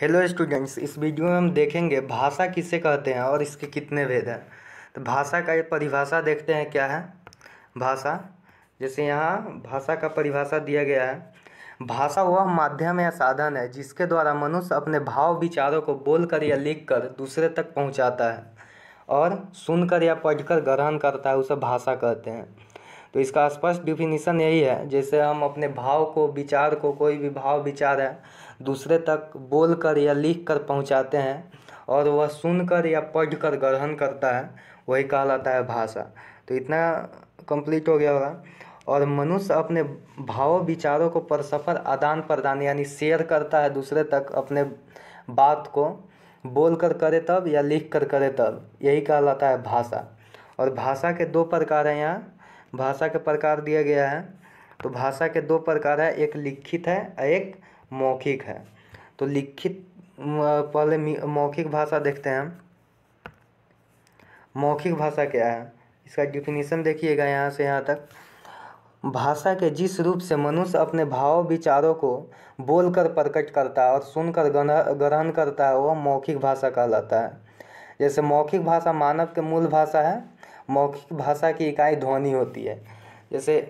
hello students इस video में हम देखेंगे भाषा किसे कहते हैं और इसके कितने भेद हैं तो भाषा का परिभाषा देखते हैं क्या है भाषा जैसे यहाँ भाषा का परिभाषा दिया गया है भाषा वह माध्यम या साधन है जिसके द्वारा मनुष्य अपने भाव विचारों को बोलकर या लिखकर दूसरे तक पहुँचाता है और सुनकर या पढ़कर ग्रहण करता है उसे भाषा कहते हैं तो इसका स्पष्ट डिफिनीसन यही है जैसे हम अपने भाव को विचार को कोई भी भाव विचार है दूसरे तक बोल कर या लिख कर पहुँचाते हैं और वह सुनकर या पढ़ कर ग्रहण करता है वही कहलाता है भाषा तो इतना कंप्लीट हो गया होगा और मनुष्य अपने भावों विचारों को पर सफर आदान प्रदान यानी शेयर करता है दूसरे तक अपने बात को बोल कर करे तब या लिख कर करे तब यही कहलाता है भाषा और भाषा के दो प्रकार हैं यहाँ भाषा के प्रकार दिया गया है तो भाषा के दो प्रकार है एक लिखित है एक मौखिक है तो लिखित पहले मौखिक भाषा देखते हैं मौखिक भाषा क्या है इसका डिफिनीसन देखिएगा यहाँ से यहाँ तक भाषा के जिस रूप से मनुष्य अपने भाव विचारों को बोलकर प्रकट करता है और सुनकर ग्रहण करता है वह मौखिक भाषा कहलाता है जैसे मौखिक भाषा मानव के मूल भाषा है मौखिक भाषा की इकाई ध्वनि होती है जैसे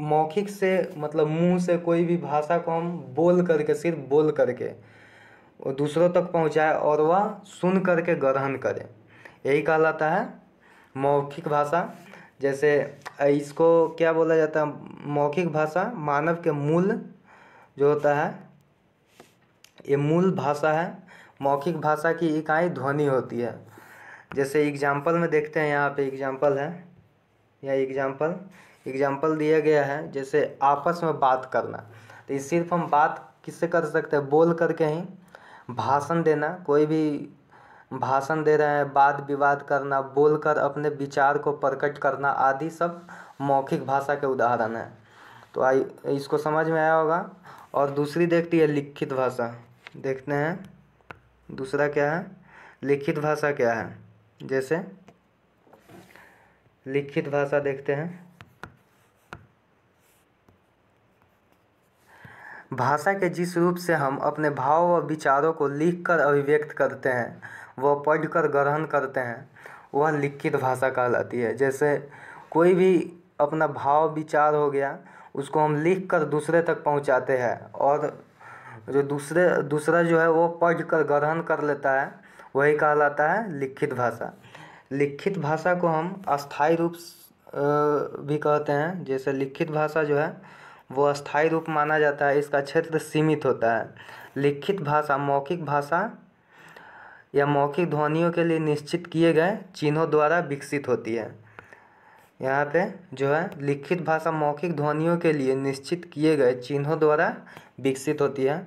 मौखिक से मतलब मुँह से कोई भी भाषा को हम बोल करके सिर्फ बोल करके और दूसरों तक पहुँचाए और वह सुन करके ग्रहण करे यही कहलाता है मौखिक भाषा जैसे इसको क्या बोला जाता है मौखिक भाषा मानव के मूल जो होता है ये मूल भाषा है मौखिक भाषा की इकाई ध्वनि होती है जैसे एग्जाम्पल में देखते हैं यहाँ पे एग्जाम्पल है या एग्जाम्पल एग्जाम्पल दिया गया है जैसे आपस में बात करना तो सिर्फ हम बात किससे कर सकते हैं बोल करके ही भाषण देना कोई भी भाषण दे रहे हैं वाद विवाद करना बोलकर अपने विचार को प्रकट करना आदि सब मौखिक भाषा के उदाहरण है तो आई इसको समझ में आया होगा और दूसरी देखती है लिखित भाषा देखते हैं दूसरा क्या है लिखित भाषा क्या है जैसे लिखित भाषा देखते हैं भाषा के जिस रूप से हम अपने भाव व विचारों को लिख कर अभिव्यक्त करते हैं व पढ़ कर ग्रहण करते हैं वह लिखित भाषा कहलाती है जैसे कोई भी अपना भाव विचार हो गया उसको हम लिख कर दूसरे तक पहुँचाते हैं और जो दूसरे दूसरा जो है वो पढ़ कर ग्रहण कर लेता है वही कहलाता है लिखित भाषा लिखित भाषा को हम अस्थाई रूप भी कहते हैं जैसे लिखित भाषा जो है वो अस्थायी रूप माना जाता है इसका क्षेत्र सीमित होता है लिखित भाषा मौखिक भाषा या मौखिक ध्वनियों के लिए निश्चित किए गए चिन्हों द्वारा विकसित होती है यहाँ पे जो है लिखित भाषा मौखिक ध्वनियों के लिए निश्चित किए गए चिन्हों द्वारा विकसित होती है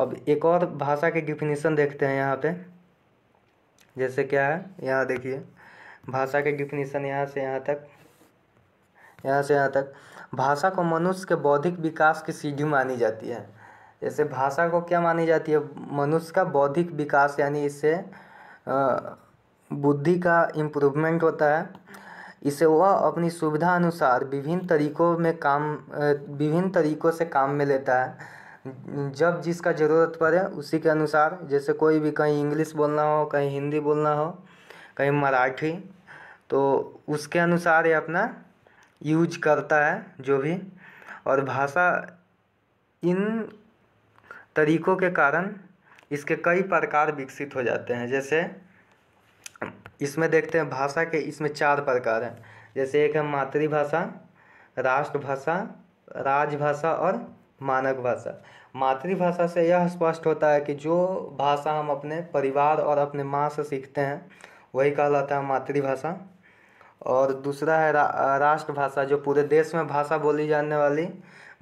अब एक और भाषा के डिफिनीसन देखते हैं यहाँ पे जैसे क्या है यहाँ देखिए भाषा के डिफिनीसन यहाँ से यहाँ तक यहाँ से यहाँ तक भाषा को मनुष्य के बौद्धिक विकास की सीढ़ी मानी जाती है जैसे भाषा को क्या मानी जाती है मनुष्य का बौद्धिक विकास यानी इससे बुद्धि का इम्प्रूवमेंट होता है इसे वह अपनी सुविधा अनुसार विभिन्न तरीकों में काम विभिन्न तरीकों से काम में लेता है जब जिसका ज़रूरत पड़े उसी के अनुसार जैसे कोई भी कहीं इंग्लिश बोलना हो कहीं हिंदी बोलना हो कहीं मराठी तो उसके अनुसार ये अपना यूज करता है जो भी और भाषा इन तरीक़ों के कारण इसके कई प्रकार विकसित हो जाते हैं जैसे इसमें देखते हैं भाषा के इसमें चार प्रकार हैं जैसे एक है मातृभाषा राष्ट्रभाषा राजभाषा और मानक भाषा मातृभाषा से यह स्पष्ट होता है कि जो भाषा हम अपने परिवार और अपने माँ से सीखते हैं वही कहलाता है मातृभाषा और दूसरा है रा राष्ट्रभाषा जो पूरे देश में भाषा बोली जाने वाली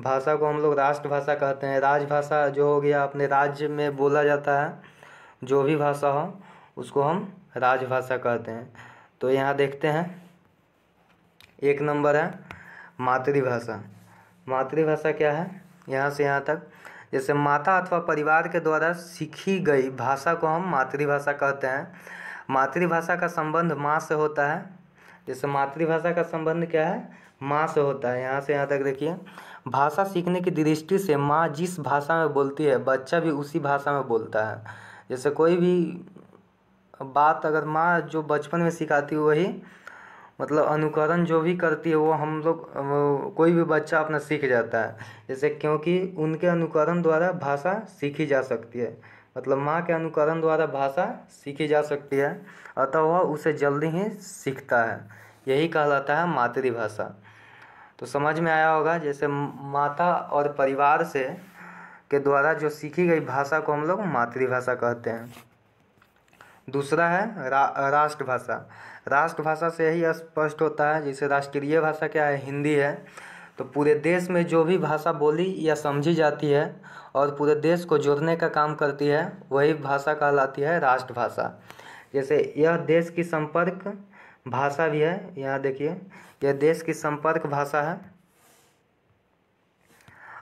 भाषा को हम लोग राष्ट्रभाषा कहते हैं राजभाषा जो हो गया अपने राज्य में बोला जाता है जो भी भाषा हो उसको हम राजभाषा कहते हैं तो यहाँ देखते हैं एक नंबर है मातृभाषा मातृभाषा क्या है यहाँ से यहाँ तक जैसे माता अथवा परिवार के द्वारा सीखी गई भाषा को हम मातृभाषा कहते हैं मातृभाषा का संबंध माँ से होता है जैसे मातृभाषा का संबंध क्या है माँ से होता है यहाँ से यहाँ तक देखिए भाषा सीखने की दृष्टि से माँ जिस भाषा में बोलती है बच्चा भी उसी भाषा में बोलता है जैसे कोई भी बात अगर माँ जो बचपन में सिखाती है वही मतलब अनुकरण जो भी करती है वो हम लोग कोई भी बच्चा अपना सीख जाता है जैसे क्योंकि उनके अनुकरण द्वारा भाषा सीखी जा सकती है मतलब माँ के अनुकरण द्वारा भाषा सीखी जा सकती है अतः वह उसे जल्दी ही सीखता है यही कहलाता है मातृभाषा तो समझ में आया होगा जैसे माता और परिवार से के द्वारा जो सीखी गई भाषा को हम लोग मातृभाषा कहते हैं दूसरा है रा राष्ट्रभाषा राष्ट्रभाषा से यही स्पष्ट होता है जैसे राष्ट्रीय भाषा क्या है हिंदी है तो पूरे देश में जो भी भाषा बोली या समझी जाती है और पूरे देश को जोड़ने का काम करती है वही भाषा कहलाती है राष्ट्रभाषा जैसे यह देश की संपर्क भाषा भी है यहाँ देखिए यह देश की संपर्क भाषा है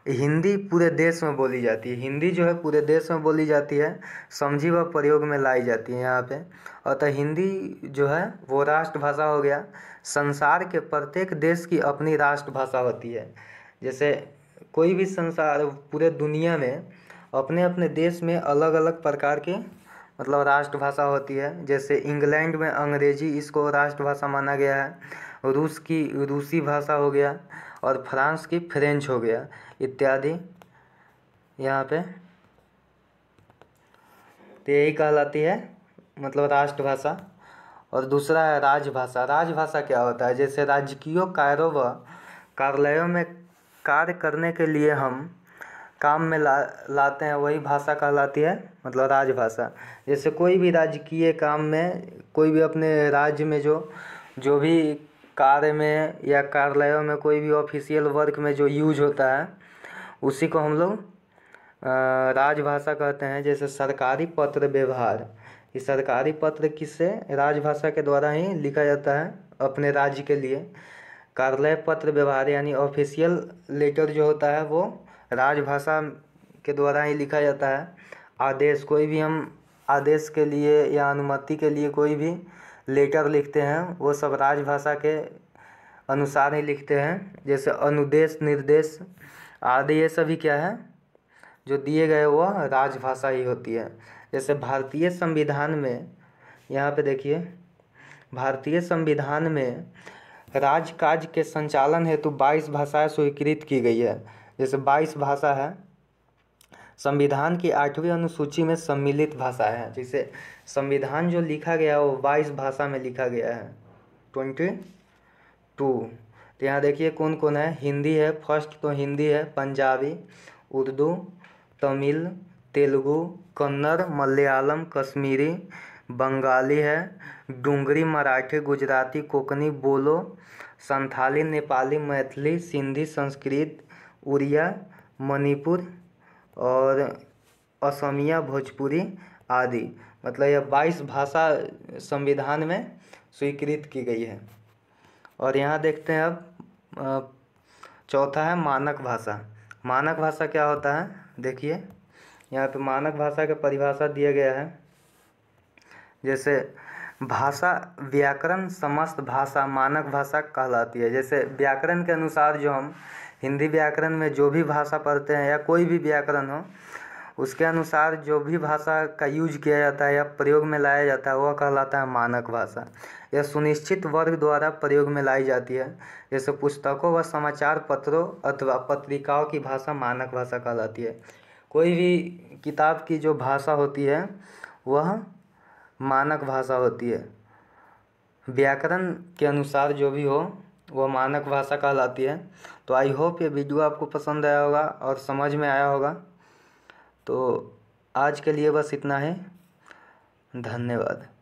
हिंदी पूरे देश में बोली जाती है हिंदी जो है पूरे देश में बोली जाती है समझी व प्रयोग में लाई जाती है यहाँ पे अतः हिंदी जो है वो राष्ट्रभाषा हो गया संसार के प्रत्येक देश की अपनी राष्ट्रभाषा होती है जैसे कोई भी संसार पूरे दुनिया में अपने अपने देश में अलग अलग प्रकार के मतलब राष्ट्रभाषा होती है जैसे इंग्लैंड में अंग्रेजी इसको राष्ट्रभाषा माना गया है रूस की रूसी भाषा हो गया और फ्रांस की फ्रेंच हो गया इत्यादि यहाँ पे तो यही कहलाती है मतलब राष्ट्रभाषा और दूसरा है राजभाषा राजभाषा क्या होता है जैसे राजकीय कार्यों व कार्यालयों में कार्य करने के लिए हम काम में ला लाते हैं वही भाषा कहलाती है मतलब राजभाषा जैसे कोई भी राजकीय काम में कोई भी अपने राज्य में जो जो भी कार्य में या कार्यालयों में कोई भी ऑफिशियल वर्क में जो यूज होता है उसी को हम लोग राजभाषा कहते हैं जैसे सरकारी पत्र व्यवहार ये सरकारी पत्र किससे राजभाषा के द्वारा ही लिखा जाता है अपने राज्य के लिए कार्यालय पत्र व्यवहार यानी ऑफिशियल लेटर जो होता है वो राजभाषा के द्वारा ही लिखा जाता है आदेश कोई भी हम आदेश के लिए या अनुमति के लिए कोई भी लेटर लिखते हैं वो सब राजभाषा के अनुसार ही लिखते हैं जैसे अनुदेश निर्देश आदि ये सभी क्या है जो दिए गए वह राजभाषा ही होती है जैसे भारतीय संविधान में यहाँ पे देखिए भारतीय संविधान में राजकाज के संचालन हेतु बाईस भाषाएं स्वीकृत की गई है जैसे बाईस भाषा है संविधान की आठवीं अनुसूची में सम्मिलित भाषा है जिसे संविधान जो लिखा गया है वो बाईस भाषा में लिखा गया है ट्वेंटी टू तो यहाँ देखिए कौन कौन है हिंदी है फर्स्ट तो हिंदी है पंजाबी उर्दू तमिल तेलुगु कन्नड़ मलयालम कश्मीरी बंगाली है डूंगरी मराठी गुजराती कोकनी बोलो संथाली नेपाली मैथिली सिंधी संस्कृत उड़िया मणिपुर और असमिया भोजपुरी आदि मतलब यह बाईस भाषा संविधान में स्वीकृत की गई है और यहाँ देखते हैं अब चौथा है मानक भाषा मानक भाषा क्या होता है देखिए यहाँ पे मानक भाषा का परिभाषा दिया गया है जैसे भाषा व्याकरण समस्त भाषा मानक भाषा कहलाती है जैसे व्याकरण के अनुसार जो हम हिंदी व्याकरण में जो भी भाषा पढ़ते हैं या कोई भी व्याकरण हो उसके अनुसार जो भी भाषा का यूज किया जाता है या प्रयोग में लाया जाता है वह कहलाता है मानक भाषा यह सुनिश्चित वर्ग द्वारा प्रयोग में लाई जाती है जैसे पुस्तकों व समाचार पत्रों अथवा पत्रिकाओं की भाषा मानक भाषा कहलाती है कोई भी किताब की जो भाषा होती है वह मानक भाषा होती है व्याकरण के अनुसार जो भी हो वह मानक भाषा कहलाती है तो आई होप ये वीडियो आपको पसंद आया होगा और समझ में आया होगा तो आज के लिए बस इतना ही धन्यवाद